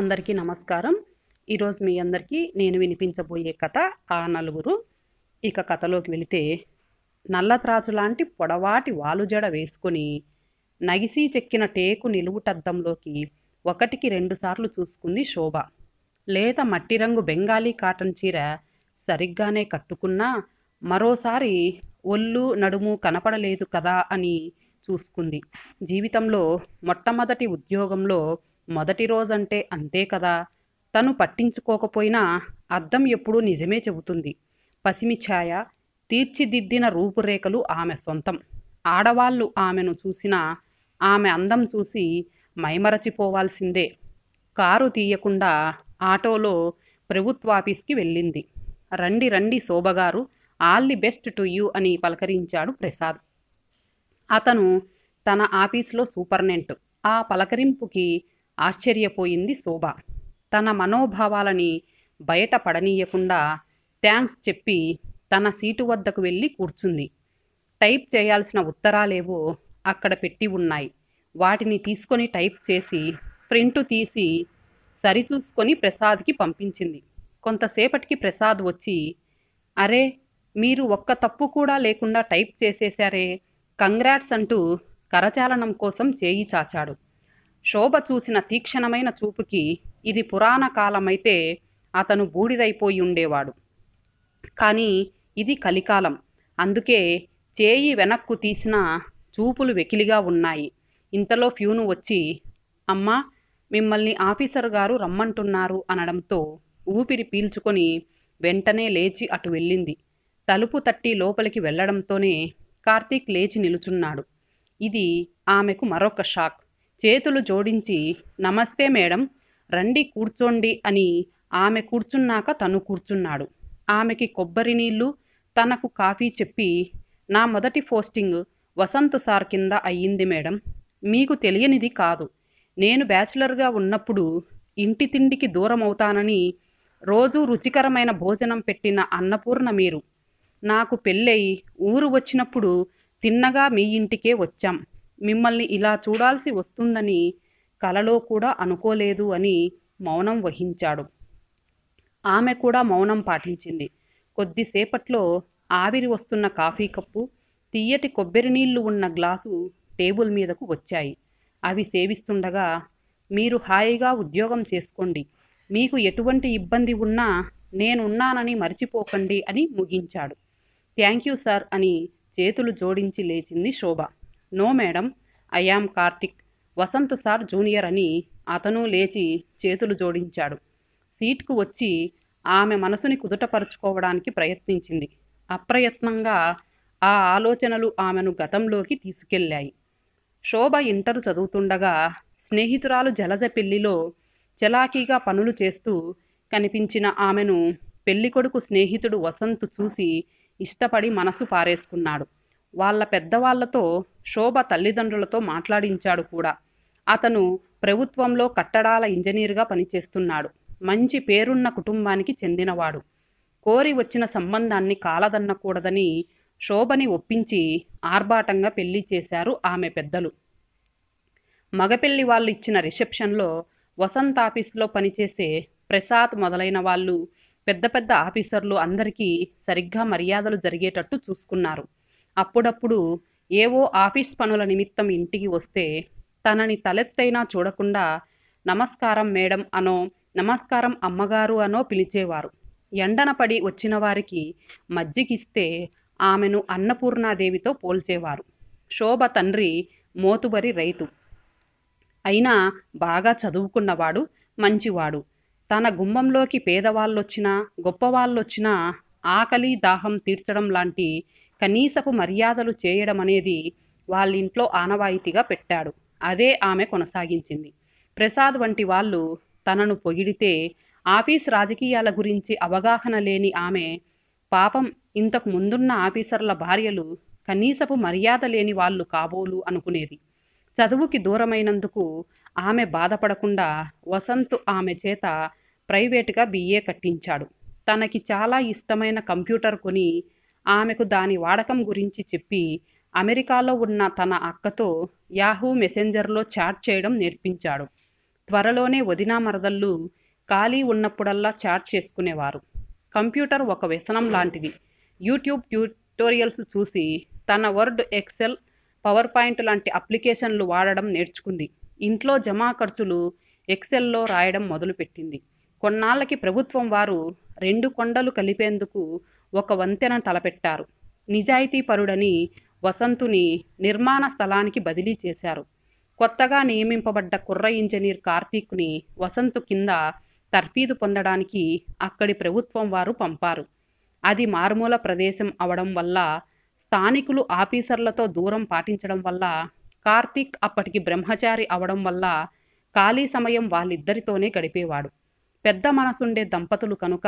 అందరికీ నమస్కారం ఈరోజు మీ అందరికీ నేను వినిపించబోయే కథ ఆ నలుగురు ఇక కథలోకి వెళితే నల్ల త్రాచు లాంటి పొడవాటి వాలుజడ వేసుకొని నగిసి చెక్కిన టేకు నిలువుటద్దంలోకి ఒకటికి రెండుసార్లు చూసుకుంది శోభ లేత మట్టి రంగు బెంగాలీ కాటన్ చీర సరిగ్గానే కట్టుకున్నా మరోసారి ఒళ్ళు నడుము కనపడలేదు కదా అని చూసుకుంది జీవితంలో మొట్టమొదటి ఉద్యోగంలో మొదటి రోజంటే అంతే కదా తను పట్టించుకోకపోయినా అద్దం ఎప్పుడూ నిజమే చెబుతుంది పసిమి ఛాయ తీర్చిదిద్దిన రూపురేఖలు ఆమె సొంతం ఆడవాళ్ళు ఆమెను చూసినా ఆమె అందం చూసి మైమరచిపోవాల్సిందే కారు తీయకుండా ఆటోలో ప్రభుత్వాఫీస్కి వెళ్ళింది రండి రండి శోభగారు all the best to you అని పలకరించాడు ప్రసాద్ అతను తన ఆఫీస్లో సూపర్నెంట్ ఆ పలకరింపుకి ఆశ్చర్యపోయింది శోభ తన మనోభావాలని బయట పడనీయకుండా థ్యాంక్స్ చెప్పి తన సీటు వద్దకు వెళ్ళి కూర్చుంది టైప్ చేయాల్సిన ఉత్తరాలేవో అక్కడ పెట్టి ఉన్నాయి వాటిని తీసుకొని టైప్ చేసి ప్రింటు తీసి సరిచూసుకొని ప్రసాద్కి పంపించింది కొంతసేపటికి ప్రసాద్ వచ్చి అరే మీరు ఒక్క తప్పు కూడా లేకుండా టైప్ చేసేశారే కంగ్రాట్స్ అంటూ కరచాలనం కోసం చేయి చాచాడు శోభ చూసిన తీక్షణమైన చూపుకి ఇది పురాణ కాలమైతే అతను బూడిదైపోయి ఉండేవాడు కానీ ఇది కలికాలం అందుకే చేయి వెనక్కు తీసిన చూపులు వెకిలిగా ఉన్నాయి ఇంతలో ఫ్యూను వచ్చి అమ్మ మిమ్మల్ని ఆఫీసర్ గారు రమ్మంటున్నారు అనడంతో ఊపిరి పీల్చుకొని వెంటనే లేచి అటు వెళ్ళింది తలుపు తట్టి లోపలికి వెళ్ళడంతోనే కార్తీక్ లేచి నిలుచున్నాడు ఇది ఆమెకు మరొక షాక్ చేతులు జోడించి నమస్తే మేడం రండి కూర్చోండి అని ఆమె కూర్చున్నాక తను కూర్చున్నాడు ఆమెకి కొబ్బరి నీళ్లు తనకు కాఫీ చెప్పి నా మొదటి పోస్టింగ్ వసంత్ సార్ కింద అయ్యింది మేడం మీకు తెలియనిది కాదు నేను బ్యాచిలర్గా ఉన్నప్పుడు ఇంటి తిండికి దూరం అవుతానని రోజు రుచికరమైన భోజనం పెట్టిన అన్నపూర్ణ మీరు నాకు పెళ్ళై ఊరు వచ్చినప్పుడు తిన్నగా మీ ఇంటికే వచ్చాం మిమ్మల్ని ఇలా చూడాల్సి వస్తుందని కలలో కూడా అనుకోలేదు అని మౌనం వహించాడు ఆమె కూడా మౌనం పాటించింది కొద్దిసేపట్లో ఆవిరి వస్తున్న కాఫీ కప్పు తీయటి కొబ్బరి నీళ్లు ఉన్న గ్లాసు టేబుల్ మీదకు వచ్చాయి అవి సేవిస్తుండగా మీరు హాయిగా ఉద్యోగం చేసుకోండి మీకు ఎటువంటి ఇబ్బంది ఉన్నా నేనున్నానని మర్చిపోకండి అని ముగించాడు థ్యాంక్ యూ సార్ అని చేతులు జోడించి లేచింది Shobha no madam I'm Karthik Vasanth sir junior అని అతను లేచి చేతులు జోడించాడు సీట్కు వచ్చి ఆమె మనసుని కుదుటపరుచుకోవడానికి ప్రయత్నించింది అప్రయత్నంగా ఆ ఆలోచనలు ఆమెను గతంలోకి తీసుకెళ్లాయి శోభ ఇంటర్ చదువుతుండగా స్నేహితురాలు జలజ పెళ్లిలో చలాకీగా పనులు చేస్తూ కనిపించిన ఆమెను పెళ్లికొడుకు స్నేహితుడు వసంత్ చూసి ఇష్టపడి మనసు పారేసుకున్నాడు వాళ్ళ పెద్దవాళ్లతో శోభ తల్లిదండ్రులతో మాట్లాడించాడు కూడా అతను ప్రభుత్వంలో కట్టడాల ఇంజనీర్గా పనిచేస్తున్నాడు మంచి పేరున్న కుటుంబానికి చెందినవాడు కోరి వచ్చిన సంబంధాన్ని కాలదన్నకూడదని శోభని ఒప్పించి ఆర్భాటంగా పెళ్లి చేశారు ఆమె పెద్దలు మగపెళ్లి వాళ్ళు ఇచ్చిన రిసెప్షన్లో వసంత్ ఆఫీసులో పనిచేసే ప్రసాద్ మొదలైన వాళ్ళు పెద్ద పెద్ద ఆఫీసర్లు అందరికీ సరిగ్గా మర్యాదలు జరిగేటట్టు చూసుకున్నారు అప్పుడప్పుడు ఏవో ఆఫీస్ పనుల నిమిత్తం ఇంటికి వస్తే తనని తలెత్తైనా చూడకుండా నమస్కారం మేడం అనో నమస్కారం అమ్మగారు అనో పిలిచేవారు ఎండనపడి వచ్చిన వారికి మజ్జిగిస్తే ఆమెను అన్నపూర్ణాదేవితో పోల్చేవారు శోభ తండ్రి మోతుబరి రైతు అయినా బాగా చదువుకున్నవాడు మంచివాడు తన గుమ్మంలోకి పేదవాళ్ళొచ్చినా గొప్పవాళ్ళొచ్చినా ఆకలి దాహం తీర్చడం లాంటి కనీసపు మర్యాదలు చేయడం అనేది వాళ్ళింట్లో ఆనవాయితీగా పెట్టాడు అదే ఆమె కొనసాగించింది ప్రసాద్ వంటి వాళ్ళు తనను పొగిడితే ఆఫీస్ రాజకీయాల గురించి అవగాహన లేని ఆమె పాపం ఇంతకు ముందున్న ఆఫీసర్ల భార్యలు కనీసపు మర్యాద లేని వాళ్ళు కాబోలు అనుకునేది చదువుకి దూరమైనందుకు ఆమె బాధపడకుండా వసంత్ ఆమె చేత ప్రైవేటుగా బిఏ కట్టించాడు తనకి చాలా ఇష్టమైన కంప్యూటర్ కొని ఆమెకు దాని వాడకం గురించి చెప్పి అమెరికాలో ఉన్న తన అక్కతో యాహూ మెసెంజర్లో చాట్ చేయడం నేర్పించాడు త్వరలోనే వదినా మరదళ్ళు ఖాళీ ఉన్నప్పుడల్లా చాట్ చేసుకునేవారు కంప్యూటర్ ఒక వ్యసనం లాంటిది యూట్యూబ్ ట్యూటోరియల్స్ చూసి తన వర్డ్ ఎక్సెల్ పవర్ పాయింట్ లాంటి అప్లికేషన్లు వాడడం నేర్చుకుంది ఇంట్లో జమా ఖర్చులు ఎక్సెల్లో రాయడం మొదలుపెట్టింది కొన్నాళ్ళకి ప్రభుత్వం వారు రెండు కొండలు కలిపేందుకు ఒక వంతెన తలపెట్టారు నిజాయితీపరుడని వసంతుని నిర్మాణ స్థలానికి బదిలీ చేశారు కొత్తగా నియమింపబడ్డ కుర్ర ఇంజనీర్ కార్తీక్ని వసంతు కింద తర్ఫీదు పొందడానికి అక్కడి ప్రభుత్వం వారు పంపారు అది మారుమూల ప్రదేశం అవడం వల్ల స్థానికులు ఆఫీసర్లతో దూరం పాటించడం వల్ల కార్తీక్ అప్పటికి బ్రహ్మచారి అవడం వల్ల ఖాళీ సమయం వాళ్ళిద్దరితోనే గడిపేవాడు పెద్ద మనసుండే దంపతులు కనుక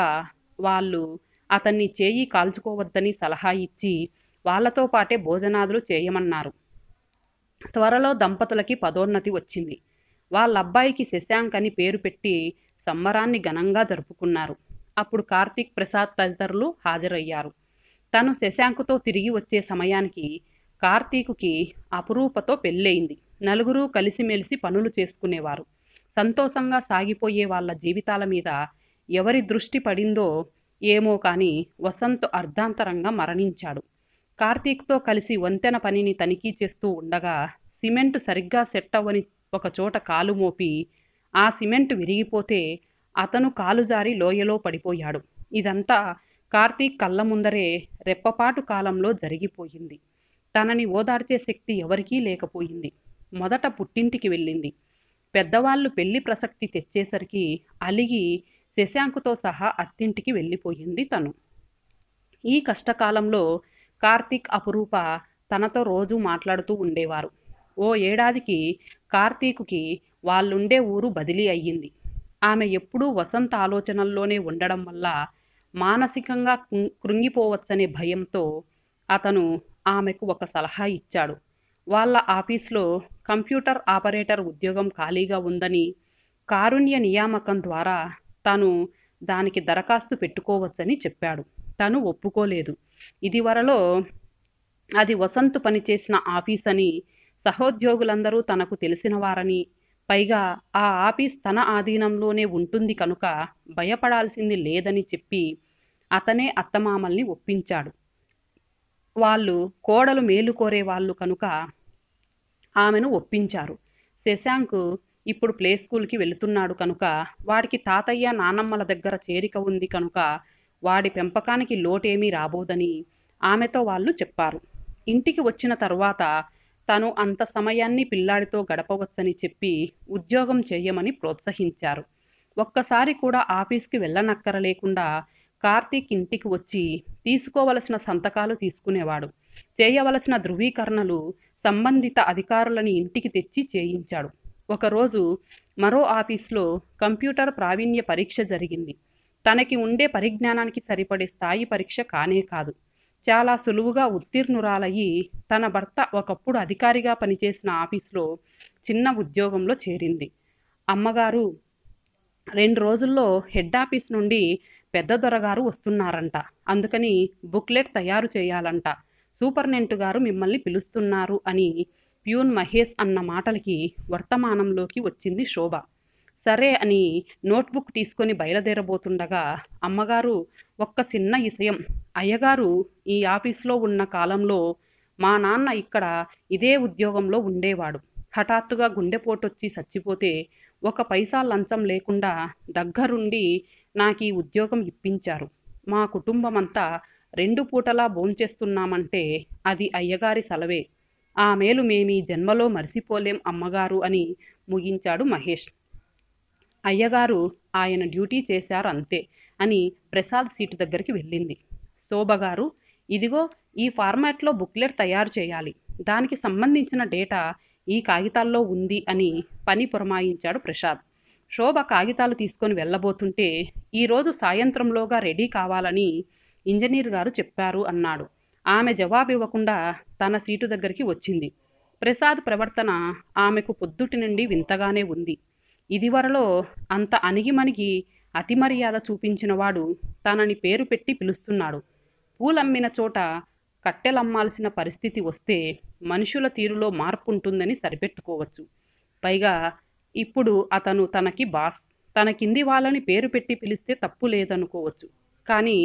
వాళ్ళు అతన్ని చేయి కాల్చుకోవద్దని సలహా ఇచ్చి వాళ్లతో పాటే భోజనాదులు చేయమన్నారు త్వరలో దంపతులకి పదోన్నతి వచ్చింది వాళ్ళ అబ్బాయికి శశాంక్ అని పేరు పెట్టి సంబరాన్ని ఘనంగా జరుపుకున్నారు అప్పుడు కార్తీక్ ప్రసాద్ తదితరులు హాజరయ్యారు తను శశాంకుతో తిరిగి వచ్చే సమయానికి కార్తీకుకి అపురూపతో పెళ్ళయింది నలుగురు కలిసిమెలిసి పనులు చేసుకునేవారు సంతోషంగా సాగిపోయే వాళ్ళ జీవితాల మీద ఎవరి దృష్టి పడిందో ఏమో కానీ వసంత్ అర్ధాంతరంగా మరణించాడు కార్తీక్తో కలిసి వంతెన పనిని తనిఖీ చేస్తూ ఉండగా సిమెంట్ సరిగ్గా సెట్ అవ్వని ఒక చోట కాలు మోపి ఆ సిమెంట్ విరిగిపోతే అతను కాలు జారి లోయలో పడిపోయాడు ఇదంతా కార్తీక్ కళ్ళ ముందరే రెప్పపాటు కాలంలో జరిగిపోయింది తనని ఓదార్చే శక్తి ఎవరికీ లేకపోయింది మొదట పుట్టింటికి వెళ్ళింది పెద్దవాళ్ళు పెళ్లి ప్రసక్తి తెచ్చేసరికి అలిగి శశాంకుతో సహా అత్తింటికి వెళ్ళిపోయింది తను ఈ కష్టకాలంలో కార్తీక్ అపురూప తనతో రోజు మాట్లాడుతూ ఉండేవారు ఓ ఏడాదికి కార్తీకుకి వాళ్ళుండే ఊరు బదిలీ అయ్యింది ఆమె ఎప్పుడూ వసంత ఆలోచనల్లోనే ఉండడం వల్ల మానసికంగా కృంగిపోవచ్చనే భయంతో అతను ఆమెకు ఒక సలహా ఇచ్చాడు వాళ్ళ ఆఫీస్లో కంప్యూటర్ ఆపరేటర్ ఉద్యోగం ఖాళీగా ఉందని కారుణ్య నియామకం ద్వారా తాను దానికి దరఖాస్తు పెట్టుకోవచ్చని చెప్పాడు తను ఒప్పుకోలేదు ఇదివరలో అది వసంత్ పనిచేసిన ఆఫీస్ అని సహోద్యోగులందరూ తనకు తెలిసిన వారని పైగా ఆ ఆఫీస్ తన ఆధీనంలోనే ఉంటుంది కనుక భయపడాల్సింది లేదని చెప్పి అతనే అత్తమామల్ని ఒప్పించాడు వాళ్ళు కోడలు మేలు కోరే వాళ్ళు కనుక ఆమెను ఒప్పించారు శశాంక్ ఇప్పుడు ప్లే స్కూల్కి వెళుతున్నాడు కనుక వాడికి తాతయ్య నానమ్మల దగ్గర చేరిక ఉంది కనుక వాడి పెంపకానికి లోటేమీ రాబోదని ఆమెతో వాళ్ళు చెప్పారు ఇంటికి వచ్చిన తర్వాత తను అంత సమయాన్ని పిల్లాడితో గడపవచ్చని చెప్పి ఉద్యోగం చేయమని ప్రోత్సహించారు ఒక్కసారి కూడా ఆఫీస్కి వెళ్ళనక్కర లేకుండా కార్తీక్ ఇంటికి వచ్చి తీసుకోవలసిన సంతకాలు తీసుకునేవాడు చేయవలసిన ధృవీకరణలు సంబంధిత అధికారులని ఇంటికి తెచ్చి చేయించాడు ఒకరోజు మరో ఆఫీస్లో కంప్యూటర్ ప్రావీణ్య పరీక్ష జరిగింది తనకి ఉండే పరిజ్ఞానానికి సరిపడే స్థాయి పరీక్ష కానే కాదు చాలా సులువుగా ఉత్తీర్ణురాలయ్యి తన భర్త ఒకప్పుడు అధికారిగా పనిచేసిన ఆఫీస్లో చిన్న ఉద్యోగంలో చేరింది అమ్మగారు రెండు రోజుల్లో హెడ్ ఆఫీస్ నుండి పెద్ద దొరగారు వస్తున్నారంట అందుకని బుక్లెట్ తయారు చేయాలంట సూపర్నెంట్ గారు మిమ్మల్ని పిలుస్తున్నారు అని ప్యూన్ మహేష్ అన్న మాటలకి వర్తమానంలోకి వచ్చింది శోభ సరే అని నోట్బుక్ తీసుకొని బయలుదేరబోతుండగా అమ్మగారు ఒక్క చిన్న విషయం అయ్యగారు ఈ ఆఫీస్లో ఉన్న కాలంలో మా నాన్న ఇక్కడ ఇదే ఉద్యోగంలో ఉండేవాడు హఠాత్తుగా గుండెపోటొచ్చి చచ్చిపోతే ఒక పైసా లంచం లేకుండా దగ్గరుండి నాకు ఈ ఉద్యోగం ఇప్పించారు మా కుటుంబమంతా రెండు పూటలా భోంచేస్తున్నామంటే అది అయ్యగారి సెలవే ఆ మేలు మేమీ జన్మలో మరిసిపోలేం అమ్మగారు అని ముగించాడు మహేష్ అయ్యగారు ఆయన డ్యూటీ చేశారు అంతే అని ప్రసాద్ సీటు దగ్గరికి వెళ్ళింది శోభగారు ఇదిగో ఈ ఫార్మాట్లో బుక్లెట్ తయారు చేయాలి దానికి సంబంధించిన డేటా ఈ కాగితాల్లో ఉంది అని పని పురమాయించాడు ప్రసాద్ శోభ కాగితాలు తీసుకొని వెళ్ళబోతుంటే ఈరోజు సాయంత్రంలోగా రెడీ కావాలని ఇంజనీర్ గారు చెప్పారు అన్నాడు ఆమె జవాబివ్వకుండా తన సీటు దగ్గరికి వచ్చింది ప్రసాద్ ప్రవర్తన ఆమెకు పొద్దుటి నుండి వింతగానే ఉంది ఇదివరలో అంత అణిగిమణిగి అతి మర్యాద చూపించినవాడు తనని పేరు పెట్టి పిలుస్తున్నాడు పూలమ్మిన చోట కట్టెలమ్మాల్సిన పరిస్థితి వస్తే మనుషుల తీరులో మార్పు ఉంటుందని సరిపెట్టుకోవచ్చు పైగా ఇప్పుడు అతను తనకి బాస్ తన కింది వాళ్ళని పేరు పెట్టి పిలిస్తే తప్పు లేదనుకోవచ్చు కానీ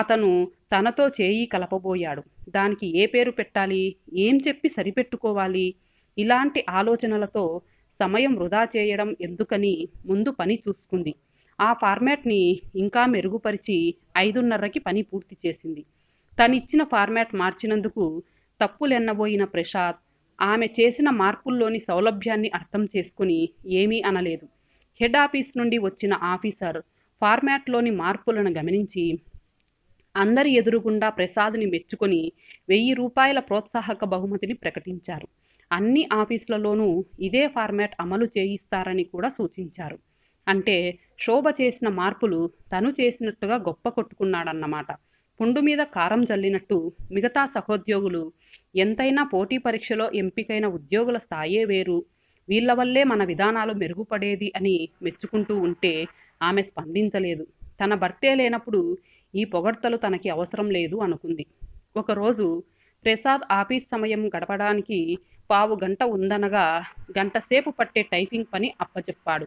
అతను తనతో చేయి కలపబోయాడు దానికి ఏ పేరు పెట్టాలి ఏం చెప్పి సరిపెట్టుకోవాలి ఇలాంటి ఆలోచనలతో సమయం వృధా చేయడం ఎందుకని ముందు పని చూసుకుంది ఆ ఫార్మాట్ని ఇంకా మెరుగుపరిచి ఐదున్నరకి పని పూర్తి చేసింది తనిచ్చిన ఫార్మాట్ మార్చినందుకు తప్పులెన్నబోయిన ప్రసాద్ ఆమె చేసిన మార్పుల్లోని సౌలభ్యాన్ని అర్థం చేసుకుని ఏమీ అనలేదు హెడ్ ఆఫీస్ నుండి వచ్చిన ఆఫీసర్ ఫార్మాట్లోని మార్పులను గమనించి అందరి ఎదురుగుండా ప్రసాద్ని మెచ్చుకొని వెయ్యి రూపాయల ప్రోత్సాహక బహుమతిని ప్రకటించారు అన్ని ఆఫీసులలోనూ ఇదే ఫార్మాట్ అమలు చేయిస్తారని కూడా సూచించారు అంటే శోభ చేసిన మార్పులు తను చేసినట్టుగా గొప్ప కొట్టుకున్నాడన్నమాట పుండు మీద కారం జల్లినట్టు మిగతా సహోద్యోగులు ఎంతైనా పోటీ పరీక్షలో ఎంపికైన ఉద్యోగుల స్థాయే వేరు వీళ్ల వల్లే మన విధానాలు మెరుగుపడేది అని మెచ్చుకుంటూ ఉంటే ఆమె స్పందించలేదు తన భర్తే లేనప్పుడు ఈ పొగడ్తలు తనకి అవసరం లేదు అనుకుంది ఒకరోజు ప్రసాద్ ఆఫీస్ సమయం గడపడానికి పావు గంట ఉందనగా గంటసేపు పట్టే టైపింగ్ పని అప్పచెప్పాడు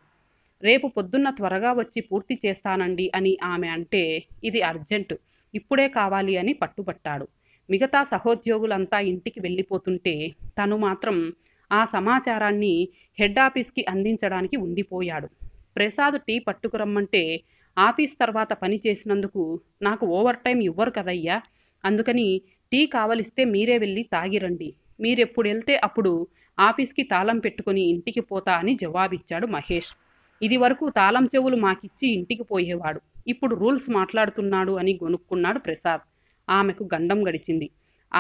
రేపు పొద్దున్న త్వరగా వచ్చి పూర్తి చేస్తానండి అని ఆమె అంటే ఇది అర్జెంటు ఇప్పుడే కావాలి అని పట్టుబట్టాడు మిగతా సహోద్యోగులంతా ఇంటికి వెళ్ళిపోతుంటే తను మాత్రం ఆ సమాచారాన్ని హెడ్ ఆఫీస్కి అందించడానికి ఉండిపోయాడు ప్రసాద్ టీ పట్టుకురమ్మంటే ఆఫీస్ తర్వాత పని చేసినందుకు నాకు ఓవర్ టైం ఇవ్వరు కదయ్యా అందుకని టీ కావలిస్తే మీరే వెళ్ళి తాగిరండి మీరెప్పుడు వెళ్తే అప్పుడు ఆఫీస్కి తాళం పెట్టుకుని ఇంటికి పోతా అని జవాబిచ్చాడు మహేష్ ఇది వరకు తాళం చెవులు మాకిచ్చి ఇంటికి పోయేవాడు ఇప్పుడు రూల్స్ మాట్లాడుతున్నాడు అని గొనుక్కున్నాడు ప్రసాద్ ఆమెకు గండం గడిచింది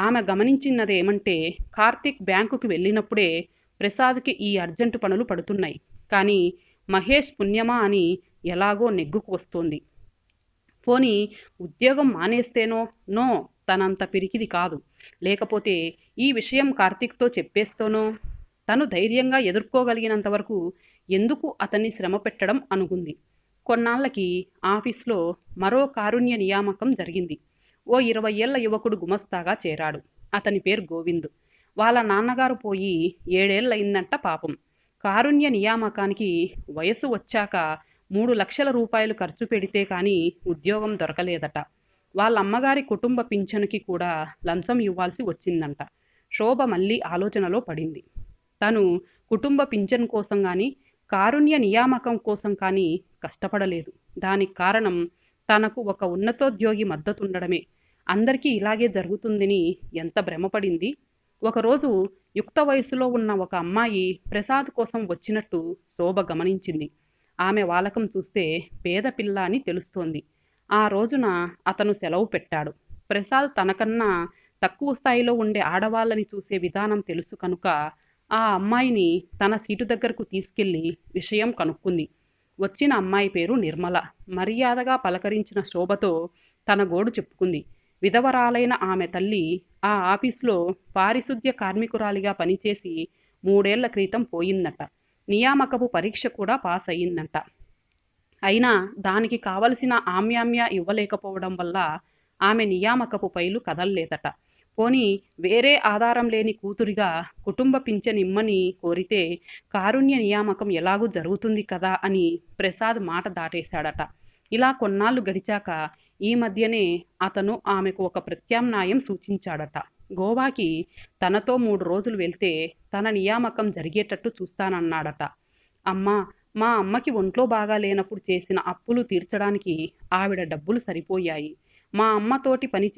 ఆమె గమనించినదేమంటే కార్తీక్ బ్యాంకుకి వెళ్ళినప్పుడే ప్రసాద్కి ఈ అర్జెంటు పనులు పడుతున్నాయి కానీ మహేష్ పుణ్యమా అని ఎలాగో నెగ్గుకు వస్తోంది పోని ఉద్యోగం మానేస్తేనో నో తనంత పిరికిది కాదు లేకపోతే ఈ విషయం కార్తీక్తో చెప్పేస్తోనో తను ధైర్యంగా ఎదుర్కోగలిగినంతవరకు ఎందుకు అతన్ని శ్రమ పెట్టడం అనుకుంది కొన్నాళ్ళకి ఆఫీస్లో మరో కారుణ్య నియామకం జరిగింది ఓ ఇరవై ఏళ్ల యువకుడు గుమస్తాగా చేరాడు అతని పేరు గోవింద్ వాళ్ళ నాన్నగారు పోయి ఏడేళ్ళయిందంట పాపం కారుణ్య నియామకానికి వయసు వచ్చాక మూడు లక్షల రూపాయలు ఖర్చు పెడితే కానీ ఉద్యోగం దొరకలేదట వాళ్ళ అమ్మగారి కుటుంబ పింఛనుకి కూడా లంచం ఇవ్వాల్సి వచ్చిందంట శోభ మళ్ళీ ఆలోచనలో పడింది తను కుటుంబ పింఛన్ కోసం కానీ కారుణ్య నియామకం కోసం కానీ కష్టపడలేదు దానికి కారణం తనకు ఒక ఉన్నతోద్యోగి మద్దతుండడమే అందరికీ ఇలాగే జరుగుతుందని ఎంత భ్రమపడింది ఒకరోజు యుక్త వయసులో ఉన్న ఒక అమ్మాయి ప్రసాద్ కోసం వచ్చినట్టు శోభ గమనించింది ఆమె వాలకం చూస్తే పేద పిల్ల అని తెలుస్తోంది ఆ రోజున అతను సెలవు పెట్టాడు ప్రసాద్ తనకన్నా తక్కువ స్థాయిలో ఉండే ఆడవాళ్ళని చూసే విధానం తెలుసు కనుక ఆ అమ్మాయిని తన సీటు దగ్గరకు తీసుకెళ్ళి విషయం కనుక్కుంది వచ్చిన అమ్మాయి పేరు నిర్మల మర్యాదగా పలకరించిన శోభతో తన గోడు చెప్పుకుంది విధవరాలైన ఆమె తల్లి ఆ ఆఫీస్లో పారిశుద్ధ్య కార్మికురాలిగా పనిచేసి మూడేళ్ల క్రితం పోయిందట నియామకపు పరీక్ష కూడా పాస్ అయ్యిందంట అయినా దానికి కావలసిన ఆమ్యామ్య ఇవ్వలేకపోవడం వల్ల ఆమె నియామకపు పైలు కదల్లేదట పోని వేరే ఆధారం లేని కూతురిగా కుటుంబ పింఛనిమ్మని కోరితే కారుణ్య నియామకం ఎలాగూ జరుగుతుంది కదా అని ప్రసాద్ మాట దాటేశాడట ఇలా కొన్నాళ్ళు గడిచాక ఈ మధ్యనే అతను ఆమెకు ఒక ప్రత్యామ్నాయం సూచించాడట గోవాకి తనతో మూడు రోజులు వెళ్తే తన నియామకం జరిగేటట్టు చూస్తానన్నాడట అమ్మ మా అమ్మకి ఒంట్లో బాగా లేనప్పుడు చేసిన అప్పులు తీర్చడానికి ఆవిడ డబ్బులు సరిపోయాయి మా అమ్మతోటి పని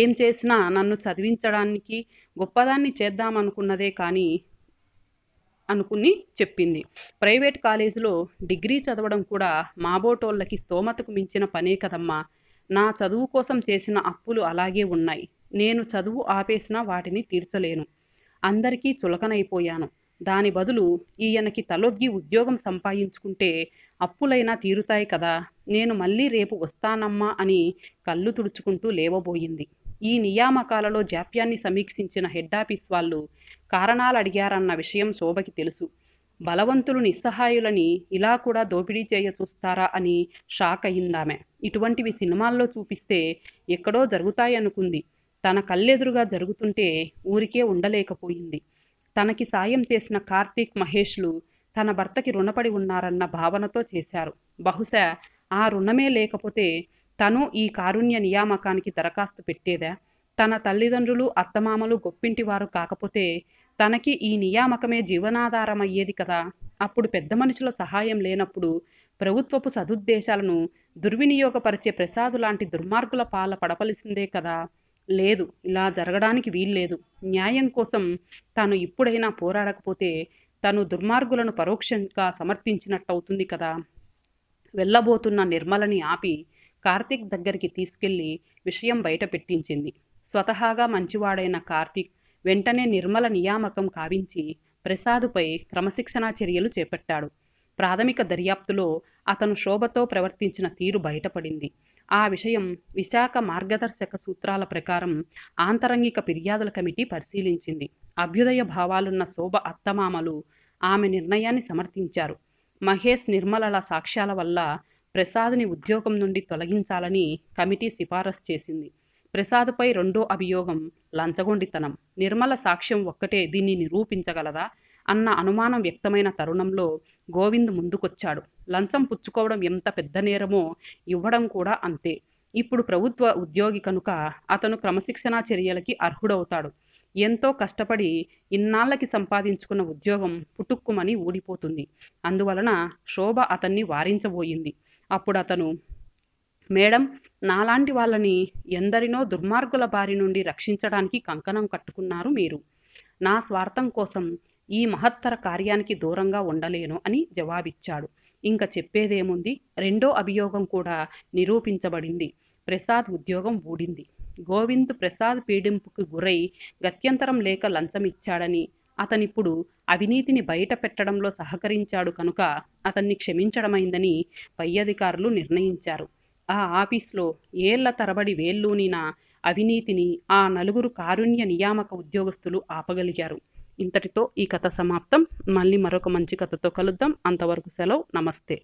ఏం చేసినా నన్ను చదివించడానికి గొప్పదాన్ని చేద్దామనుకున్నదే కానీ అనుకుని చెప్పింది ప్రైవేట్ కాలేజీలో డిగ్రీ చదవడం కూడా మాబోటోళ్ళకి స్తోమతకు మించిన పనే కదమ్మా నా చదువు కోసం చేసిన అప్పులు అలాగే ఉన్నాయి నేను చదువు ఆపేసిన వాటిని తీర్చలేను అందరికీ చులకనైపోయాను దాని బదులు ఈయనకి తలొగ్గి ఉద్యోగం సంపాదించుకుంటే అప్పులైనా తీరుతాయి కదా నేను మళ్ళీ రేపు వస్తానమ్మా అని కళ్ళు తుడుచుకుంటూ లేవబోయింది ఈ నియామకాలలో జాప్యాన్ని సమీక్షించిన హెడ్ ఆఫీస్ వాళ్ళు కారణాలు అడిగారన్న విషయం శోభకి తెలుసు బలవంతులు నిస్సహాయులని ఇలా కూడా దోపిడీ చేయ చూస్తారా అని షాక్ అయిందామె ఇటువంటివి సినిమాల్లో చూపిస్తే ఎక్కడో జరుగుతాయనుకుంది తన కళ్ళెదురుగా జరుగుతుంటే ఊరికే ఉండలేకపోయింది తనకి సాయం చేసిన కార్తీక్ మహేష్లు తన భర్తకి రుణపడి ఉన్నారన్న భావనతో చేశారు బహుశా ఆ రుణమే లేకపోతే తను ఈ కారుణ్య నియామకానికి దరఖాస్తు పెట్టేదా తన తల్లిదండ్రులు అత్తమామలు గొప్పింటివారు కాకపోతే తనకి ఈ నియామకమే జీవనాధారం అయ్యేది కదా అప్పుడు పెద్ద మనుషుల సహాయం లేనప్పుడు ప్రభుత్వపు సదుద్దేశాలను దుర్వినియోగపరిచే ప్రసాదు లాంటి దుర్మార్గుల పాల పడపలిసిందే కదా లేదు ఇలా జరగడానికి వీల్లేదు న్యాయం కోసం తాను ఇప్పుడైనా పోరాడకపోతే తను దుర్మార్గులను పరోక్షంగా సమర్థించినట్టవుతుంది కదా వెళ్ళబోతున్న నిర్మలని ఆపి కార్తీక్ దగ్గరికి తీసుకెళ్లి విషయం బయట పెట్టించింది స్వతహాగా మంచివాడైన కార్తీక్ వెంటనే నిర్మల నియామకం కావించి ప్రసాదుపై క్రమశిక్షణా చర్యలు చేపట్టాడు ప్రాథమిక దర్యాప్తులో అతను శోభతో ప్రవర్తించిన తీరు బయటపడింది ఆ విషయం విశాఖ మార్గదర్శక సూత్రాల ప్రకారం ఆంతరంగిక ఫిర్యాదుల కమిటీ పరిశీలించింది అభ్యుదయ భావాలున్న శోభ అత్తమామలు ఆమె నిర్ణయాన్ని సమర్థించారు మహేష్ నిర్మలల సాక్ష్యాల వల్ల ప్రసాద్ని ఉద్యోగం నుండి తొలగించాలని కమిటీ సిఫారసు చేసింది ప్రసాద్పై రెండో అభియోగం లంచగొండితనం నిర్మల సాక్ష్యం ఒక్కటే దీన్ని నిరూపించగలదా అన్న అనుమానం వ్యక్తమైన తరుణంలో గోవింద్ ముందుకొచ్చాడు లంచం పుచ్చుకోవడం ఎంత పెద్ద నేరమో ఇవ్వడం కూడా అంతే ఇప్పుడు ప్రభుత్వ ఉద్యోగి కనుక అతను క్రమశిక్షణా చర్యలకి అర్హుడవుతాడు ఎంతో కష్టపడి ఇన్నాళ్ళకి సంపాదించుకున్న ఉద్యోగం పుటుక్కుమని ఊడిపోతుంది అందువలన శోభ అతన్ని వారించబోయింది అప్పుడు అతను మేడం నాలాంటి వాళ్ళని ఎందరినో దుర్మార్గుల బారి నుండి రక్షించడానికి కంకణం కట్టుకున్నారు మీరు నా స్వార్థం కోసం ఈ మహత్తర కార్యానికి దూరంగా ఉండలేను అని జవాబిచ్చాడు ఇంకా చెప్పేదేముంది రెండో అభియోగం కూడా నిరూపించబడింది ప్రసాద్ ఉద్యోగం ఊడింది గోవింద్ ప్రసాద్ పీడింపుకు గురై గత్యంతరం లేక లంచం ఇచ్చాడని అతనిప్పుడు అవినీతిని బయట పెట్టడంలో సహకరించాడు కనుక అతన్ని క్షమించడమైందని పై అధికారులు నిర్ణయించారు ఆ ఆఫీస్లో ఏళ్ల తరబడి వేళ్ళూనిన అవినీతిని ఆ నలుగురు కారుణ్య నియామక ఉద్యోగస్తులు ఆపగలిగారు ఇంతటితో ఈ కథ సమాప్తం మళ్ళీ మరొక మంచి కథతో కలుద్దాం అంతవరకు సెలవు నమస్తే